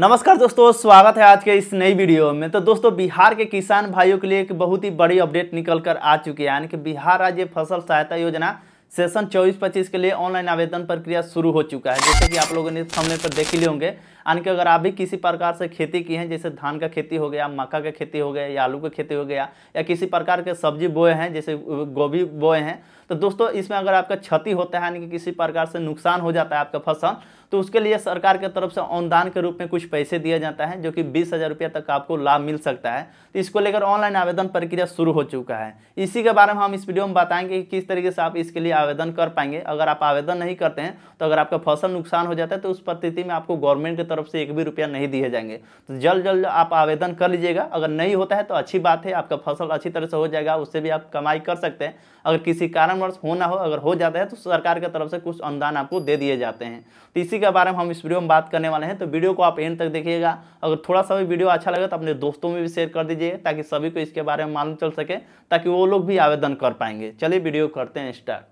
नमस्कार दोस्तों स्वागत है आज के इस नई वीडियो में तो दोस्तों बिहार के किसान भाइयों के लिए एक बहुत ही बड़ी अपडेट निकल कर आ चुकी है यानी कि बिहार राज्य फसल सहायता योजना सेशन 24-25 के लिए ऑनलाइन आवेदन प्रक्रिया शुरू हो चुका है जैसे कि आप लोगों ने सामने पर देख लिए होंगे यानी कि अगर आप भी किसी प्रकार से खेती की हैं जैसे धान का खेती हो गया मक्का का खेती हो गया या आलू का खेती हो गया या किसी प्रकार के सब्जी बोए हैं जैसे गोभी बोए हैं तो दोस्तों इसमें अगर आपका क्षति होता है यानी कि किसी प्रकार से नुकसान हो जाता है आपका फसल तो उसके लिए सरकार की तरफ से अनुदान के रूप में कुछ पैसे दिया जाता है जो कि बीस हज़ार रुपया तक आपको लाभ मिल सकता है तो इसको लेकर ऑनलाइन आवेदन प्रक्रिया शुरू हो चुका है इसी के बारे में हम इस वीडियो में बताएंगे कि किस तरीके से आप इसके लिए आवेदन कर पाएंगे अगर आप आवेदन नहीं करते हैं तो अगर आपका फसल नुकसान हो जाता है तो उस परिस्थिति में आपको गवर्नमेंट की तरफ से एक भी रुपया नहीं दिए जाएंगे तो जल्द जल्द आप आवेदन कर लीजिएगा अगर नहीं होता है तो अच्छी बात है आपका फसल अच्छी तरह से हो जाएगा उससे भी आप कमाई कर सकते हैं अगर किसी कारण वर्ष होना हो अगर हो जाता है तो सरकार की तरफ से कुछ अनुदान आपको दे दिए जाते हैं तो इसी के बारे में हम इस वीडियो में बात करने वाले हैं तो वीडियो को आप एंड तक देखिएगा अगर थोड़ा सा भी वीडियो अच्छा लगे तो अपने दोस्तों में भी शेयर कर दीजिए ताकि सभी को इसके बारे में मालूम चल सके ताकि वो लोग भी आवेदन कर पाएंगे चलिए वीडियो करते हैं स्टार्ट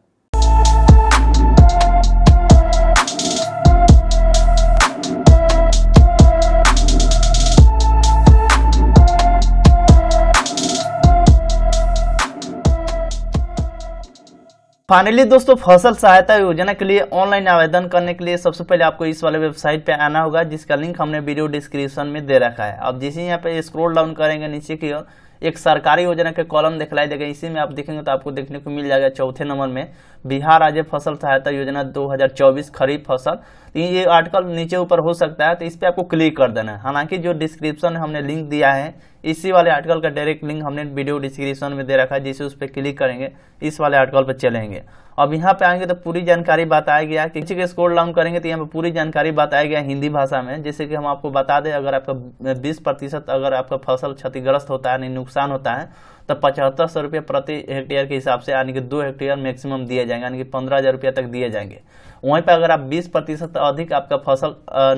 फाइनली दोस्तों फसल सहायता योजना के लिए ऑनलाइन आवेदन करने के लिए सबसे पहले आपको इस वाले वेबसाइट पे आना होगा जिसका लिंक हमने वीडियो डिस्क्रिप्शन में दे रखा है अब जैसे यहाँ पे स्क्रॉल डाउन करेंगे नीचे की ओर एक सरकारी योजना के कॉलम दिखलाई देगा इसी में आप देखेंगे तो आपको देखने को मिल जाएगा चौथे नंबर में बिहार राज्य फसल सहायता योजना 2024 खरीफ फसल ये आर्टिकल नीचे ऊपर हो सकता है तो इस पर आपको क्लिक कर देना है हालांकि जो डिस्क्रिप्शन हमने लिंक दिया है इसी वाले आर्टिकल का डायरेक्ट लिंक हमने वीडियो डिस्क्रिप्शन में दे रखा है जिसे उस पर क्लिक करेंगे इस वाले आर्टिकल पर चलेंगे अब यहाँ पे आएंगे तो पूरी जानकारी बताया गया किसी के स्कोर डाउन करेंगे तो यहाँ पे पूरी जानकारी बताया गया हिंदी भाषा में जैसे कि हम आपको बता दें अगर आपका बीस प्रतिशत अगर आपका फसल क्षतिग्रस्त होता है यानी नुकसान होता है तो पचहत्तर सौ रुपये प्रति हेक्टेयर के हिसाब से यानी कि दो हेक्टेयर मैक्सिमम दिए जाएंगे यानी कि पंद्रह हज़ार रुपये तक दिए जाएंगे वहीं पर अगर आप बीस प्रतिशत अधिक आपका फसल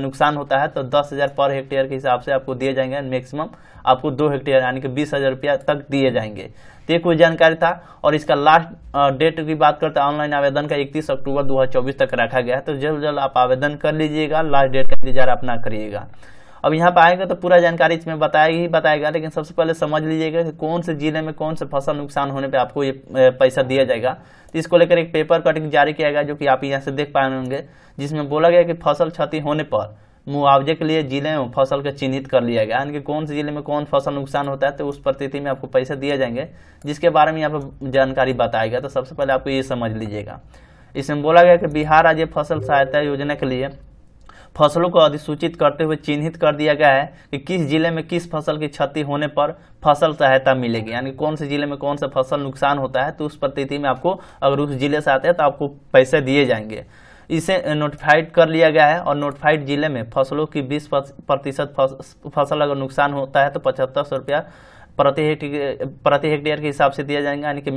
नुकसान होता है तो दस हज़ार पर हेक्टेयर के हिसाब से आपको दिए जाएंगे मैक्सिमम आपको दो हेक्टेयर यानी कि बीस हज़ार रुपया तक दिए जाएंगे तो ये कोई जानकारी था और इसका लास्ट डेट की बात करते हैं ऑनलाइन आवेदन का 31 अक्टूबर 2024 तक रखा गया है तो जल्द जल्द आप आवेदन कर लीजिएगा लास्ट डेट का इंतजार अपना करिएगा अब यहाँ पर आएंगे तो पूरा जानकारी इसमें बताया ही बताएगा लेकिन सबसे पहले समझ लीजिएगा कि कौन से जिले में कौन से फसल नुकसान होने पर आपको ये पैसा दिया जाएगा तो इसको लेकर एक पेपर कटिंग जारी किया गया जो कि आप यहाँ से देख पाए होंगे जिसमें बोला गया कि फसल क्षति होने पर मुआवजे के लिए जिले में फसल को चिन्हित कर लिया गया यानी कि कौन से जिले में कौन फसल नुकसान होता है तो उस परिस्थिति में आपको पैसे दिए जाएंगे जिसके बारे में यहाँ पर जानकारी बताएगा तो सबसे पहले आपको ये समझ लीजिएगा इसमें बोला गया कि बिहार राज्य फसल सहायता योजना के लिए फसलों को अधिसूचित करते हुए चिन्हित कर दिया गया है कि किस जिले में किस फसल की क्षति होने पर फसल सहायता मिलेगी यानी कौन से जिले में कौन सा फसल नुकसान होता है तो उस परिस्थिति में आपको अगर उस जिले से आते हैं तो आपको पैसे दिए जाएंगे इसे नोटिफाइड कर लिया गया है और नोटिफाइड जिले में फसलों की बीस प्रतिशत फसल अगर नुकसान होता है तो पचहत्तर सौ रुपया प्रति हेक्टेयर प्रति हेक्टेयर के हिसाब से दिया जाएंगे यानी कि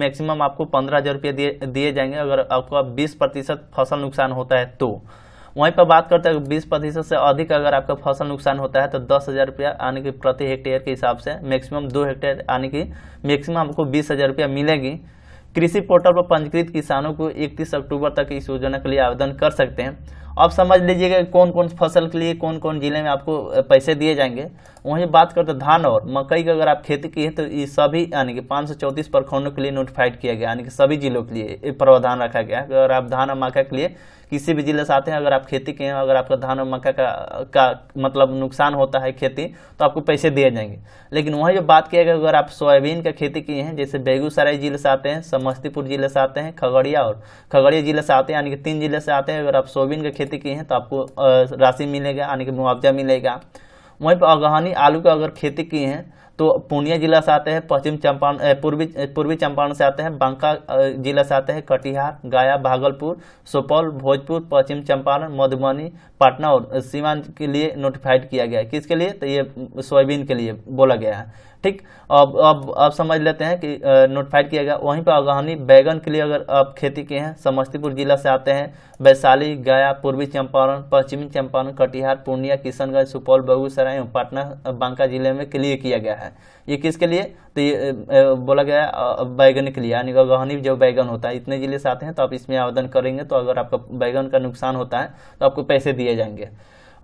मैक्सिमम आपको पंद्रह हज़ार रुपये दिए दिए जाएंगे अगर आपको बीस प्रतिशत फसल नुकसान होता है तो वहीं पर बात करते हैं बीस प्रतिशत से अधिक अगर आपका फसल नुकसान होता है तो दस हज़ार रुपया यानी कि प्रति हेक्टेयर के हिसाब से मैक्सिमम दो हेक्टेयर यानी कि मैक्सिमम आपको बीस हज़ार रुपया मिलेगी कृषि पोर्टल पर पंजीकृत किसानों को इकतीस अक्टूबर तक इस योजना के लिए आवेदन कर सकते हैं अब समझ लीजिएगा कौन कौन फसल के लिए कौन कौन जिले में आपको पैसे दिए जाएंगे वहीं बात करते हैं धान और मकई की अगर आप खेती की है तो ये सभी यानी कि पाँच सौ चौंतीस प्रखंडों के लिए नोटिफाइड किया गया यानी कि सभी जिलों के लिए प्रावधान रखा गया अगर आप धान और मक्का के लिए किसी भी जिले से आते हैं अगर आप खेती के हैं अगर आपका धान और मक्का का का मतलब नुकसान होता है खेती तो आपको पैसे दिए जाएंगे लेकिन वहीं जो बात किया गया अगर आप सोयाबीन का खेती किए हैं जैसे बेगूसराय जिले से आते हैं समस्तीपुर जिले से आते हैं खगड़िया और खगड़िया जिले से आते हैं यानी कि तीन जिले से आते हैं अगर आप सोयाबीन का खेती खेती किए हैं तो आपको राशि मिलेगा यानी कि मुआवजा मिलेगा वहीं पर अगहनी आलू का अगर खेती किए हैं तो पूर्णिया जिला से आते हैं पश्चिम चंपारण पूर्वी पूर्वी चंपारण से आते हैं बांका जिला से आते हैं कटिहार गया भागलपुर सुपौल भोजपुर पश्चिम चंपारण मधुबनी पटना और सीवान के लिए नोटिफाइड किया गया है किसके लिए तो ये सोयाबीन के लिए बोला गया है ठीक अब अब आप समझ लेते हैं कि नोटिफाइड किया गया वहीं पर आगामी बैगन के लिए अगर आप खेती किए हैं समस्तीपुर जिला से आते हैं वैशाली गया पूर्वी चंपारण पश्चिमी चंपारण कटिहार पूर्णिया किशनगंज सुपौल बेगूसराय एवं बांका जिले में के लिए किया गया है ये किसके लिए तो ये बोला गया है बैगन के लिए यानी अगहनी जो बैगन होता है इतने जिले से आते हैं तो आप इसमें आवेदन करेंगे तो अगर आपका बैगन का नुकसान होता है तो आपको पैसे दिए जाएंगे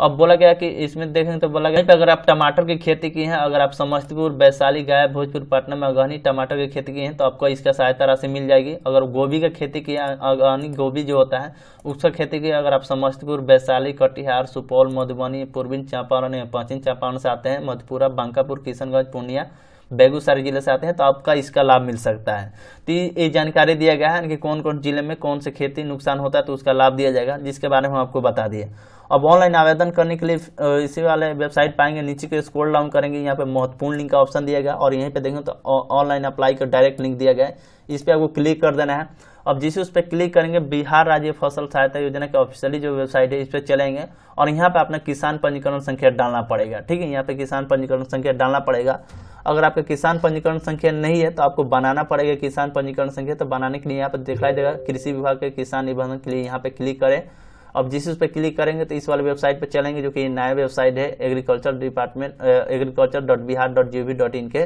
अब बोला गया कि इसमें देखेंगे तो बोला गया अगर आप टमाटर की खेती की हैं अगर आप समस्तीपुर वैशाली गया भोजपुर पटना में अगहनी टमाटर की खेती की है तो आपको इसका सहायता राशि मिल जाएगी अगर गोभी का खेती की अगहनी गोभी जो होता है उसका खेती की अगर आप समस्तीपुर वैशाली कटिहार सुपौल मधुबनी पूर्वी चंपारण या पश्चिम चंपारण से आते हैं मधुपुरा बांकापुर किशनगंज पूर्णिया बेगूसराय जिले से आते हैं तो आपका इसका लाभ मिल सकता है तो ये जानकारी दिया गया है कि कौन कौन जिले में कौन से खेती नुकसान होता है तो उसका लाभ दिया जाएगा जिसके बारे में हम आपको बता दिए अब ऑनलाइन आवेदन करने के लिए इसी वाले वेबसाइट पाएंगे नीचे के स्क्रॉल डाउन करेंगे यहाँ पे महत्वपूर्ण लिंक का ऑप्शन दिया गया और यहीं पे देखें तो ऑनलाइन अप्लाई का डायरेक्ट लिंक दिया गया है इस पर आपको क्लिक कर देना है अब जिसे उस पर क्लिक करेंगे बिहार राज्य फसल सहायता योजना के ऑफिशियली जो वेबसाइट है इस पर चलेंगे और यहाँ पर अपना किसान पंजीकरण संख्या डालना पड़ेगा ठीक है यहाँ पे किसान पंजीकरण संख्या डालना पड़ेगा अगर आपका किसान पंजीकरण संख्या नहीं है तो आपको बनाना पड़ेगा किसान पंजीकरण संख्या तो बनाने के लिए यहाँ पर दिखाई देगा कृषि विभाग के किसान निबंधन के लिए यहाँ पे क्लिक करें अब जिस उस पर क्लिक करेंगे तो इस वाले वेबसाइट पर चलेंगे जो कि नया वेबसाइट है agriculture department agriculture dot Bihar dot G V dot in के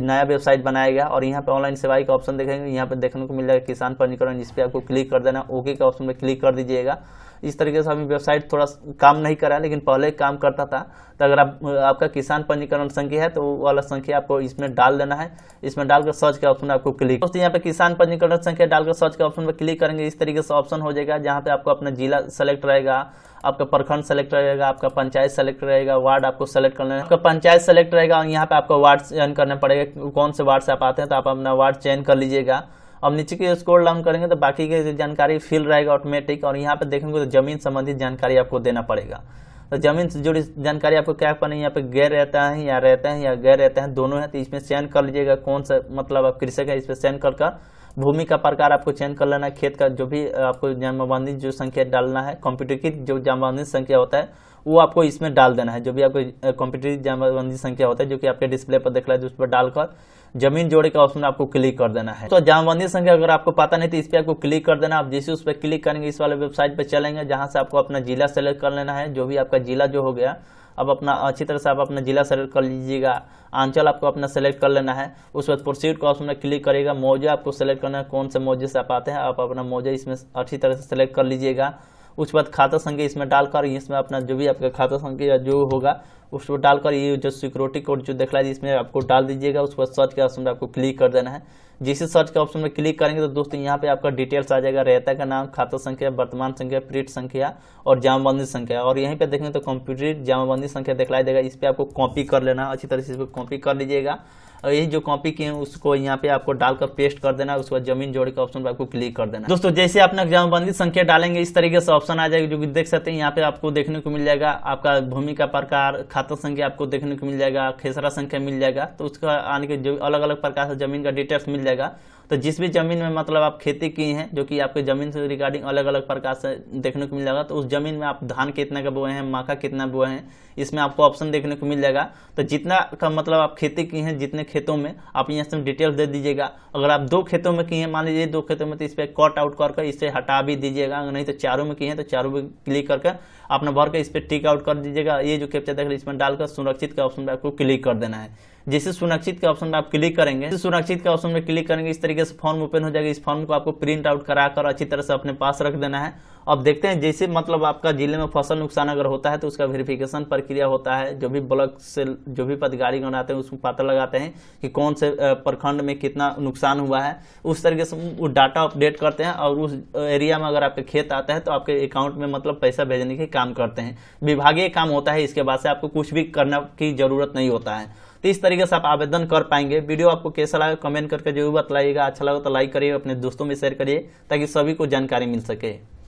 नया वेबसाइट बनाया गया और यहाँ पे ऑनलाइन सेवाई का ऑप्शन देखेंगे यहाँ पे देखने को मिल जाएगा किसान पंजीकरण जिस पर आपको क्लिक कर देना ओके के ऑप्शन पर क्लिक कर दीजिएगा इस तरीके से अभी वेबसाइट थोड़ा काम नहीं करा लेकिन पहले काम करता था तो अगर आप आपका किसान पंजीकरण संख्या है तो वो वाला संख्या आपको इसमें डाल देना है इसमें डालकर सर्च के ऑप्शन आपको क्लिक दोस्तों यहाँ पे किसान पंजीकरण संख्या डालकर सर्च के ऑप्शन पर क्लिक करेंगे इस तरीके से ऑप्शन हो जाएगा जहाँ पे आपको अपना जिला सेलेक्ट रहेगा आपका प्रखंड सेलेक्ट रहेगा आपका पंचायत सेलेक्ट रहेगा वार्ड आपको सेलेक्ट करना है आपका पंचायत सेलेक्ट रहेगा और यहाँ पे आपको वार्ड चयन करना पड़ेगा कौन से वार्ड से आप आते हैं तो आप अपना वार्ड चयन कर लीजिएगा अब नीचे की स्कोर डाउन करेंगे तो बाकी की जानकारी फिल रहेगा ऑटोमेटिक और यहाँ पर देखेंगे तो जमीन संबंधित जानकारी आपको देना पड़ेगा तो जमीन से जुड़ी जानकारी आपको क्या पानी यहाँ पे गैर रहता है या रहते हैं या गैर रहते हैं दोनों है तो इसमें चयन कर लीजिएगा कौन सा मतलब आप कृषक है इसमें चयन कर कर भूमि का प्रकार आपको चयन कर लेना है खेत का जो भी आपको जमाबंदी जो संख्या डालना है की जो जमाबंदी संख्या होता है वो आपको इसमें डाल देना है जो भी आपको कॉम्पिटेटिव जमाबंदी संख्या होता है जो कि आपके डिस्प्ले पर देख रहा है उस पर डालकर जमीन जोड़े का ऑप्शन आपको क्लिक कर देना है तो जामबंदी संख्या अगर आपको पता नहीं तो इस पर आपको क्लिक कर देना आप जैसे उस पर क्लिक करेंगे इस वाले वेबसाइट पर चलेंगे जहाँ से आपको अपना जिला सेलेक्ट कर लेना है जो भी आपका जिला जो हो गया अब अपना अच्छी तरह से आप अपना जिला सेलेक्ट कर लीजिएगा आंचल आपको अपना सेलेक्ट कर लेना है उस बाद प्रोसीड का ऑप्शन क्लिक करेगा मोजे आपको सेलेक्ट करना है कौन से मोजे से आप आते हैं आप अपना मोजे इसमें अच्छी तरह से सेलेक्ट कर लीजिएगा उसके बाद खाता संख्या इसमें डालकर इसमें अपना जो भी आपका खाता संख्या जो होगा उसको डालकर ये जो सिक्योरिटी कोड जो दिखला है इसमें आपको डाल दीजिएगा उसके बाद सर्च के ऑप्शन में आपको क्लिक कर देना है जिसे सर्च के ऑप्शन में क्लिक करेंगे तो दोस्तों यहाँ पे आपका डिटेल्स आ जाएगा रहता का नाम खाता संख्या वर्तमान संख्या प्रीट संख्या और जामाबंदी संख्या और यहीं पे देखेंगे तो कंप्यूटर जामाबंदी संख्या दिखलाई देगा इस पर आपको कॉपी कर लेना अच्छी तरह से इसको कॉपी कर लीजिएगा और यही जो कॉपी की है उसको यहाँ पे आपको डालकर पेस्ट कर देना उसके बाद जमीन जोड़ के ऑप्शन पर आपको क्लिक कर देना दोस्तों जैसे अपना जमाबंदी संख्या डालेंगे इस तरीके से ऑप्शन आ जाएगा जो कि देख सकते हैं यहाँ पे आपको देखने को मिल जाएगा आपका भूमि का प्रकार खाता संख्या आपको देखने को मिल जाएगा खेसरा संख्या मिल जाएगा तो उसका आने के जो अलग अलग प्रकार से जमीन का डिटेल्स मिल जाएगा तो जिस भी ज़मीन में मतलब आप खेती किए हैं जो कि आपके ज़मीन से रिगार्डिंग अलग अलग प्रकार से देखने को मिल जाएगा तो उस ज़मीन में आप धान कितने का बोए हैं माखा कितना बोए हैं इसमें आपको ऑप्शन देखने को मिल जाएगा तो जितना का मतलब आप खेती किए हैं जितने खेतों में आप यहाँ से डिटेल्स दे दीजिएगा अगर आप दो खेतों में किए हैं मान लीजिए दो खेतों में तो इस पर कट आउट करके इसे हटा भी दीजिएगा अगर नहीं तो चारों में किए हैं तो चारों में क्लिक करके अपना भर के इस पर टिक आउट कर दीजिएगा ये जो कैप्चर देख रहे इसमें डालकर सुरक्षित का ऑप्शन आपको क्लिक कर देना है जैसे सुरक्षित के ऑप्शन में आप क्लिक करेंगे सुरक्षित के ऑप्शन में क्लिक करेंगे इस तरीके से फॉर्म ओपन हो जाएगा इस फॉर्म को आपको प्रिंट आउट करा कर अच्छी तरह से अपने पास रख देना है अब देखते हैं जैसे मतलब आपका जिले में फसल नुकसान अगर होता है तो उसका वेरिफिकेशन प्रक्रिया होता है जो भी ब्लॉक से जो भी पदगारी गण आते हैं उसमें पता लगाते हैं कि कौन से प्रखंड में कितना नुकसान हुआ है उस तरीके से वो डाटा अपडेट करते हैं और उस एरिया में अगर आपके खेत आता है तो आपके अकाउंट में मतलब पैसा भेजने के काम करते हैं विभागीय काम होता है इसके बाद से आपको कुछ भी करना की जरूरत नहीं होता है तो इस तरीके से आप आवेदन कर पाएंगे वीडियो आपको कैसा लगा कमेंट करके जरूर बताइएगा अच्छा लगा तो लाइक करिए अपने दोस्तों में शेयर करिए ताकि सभी को जानकारी मिल सके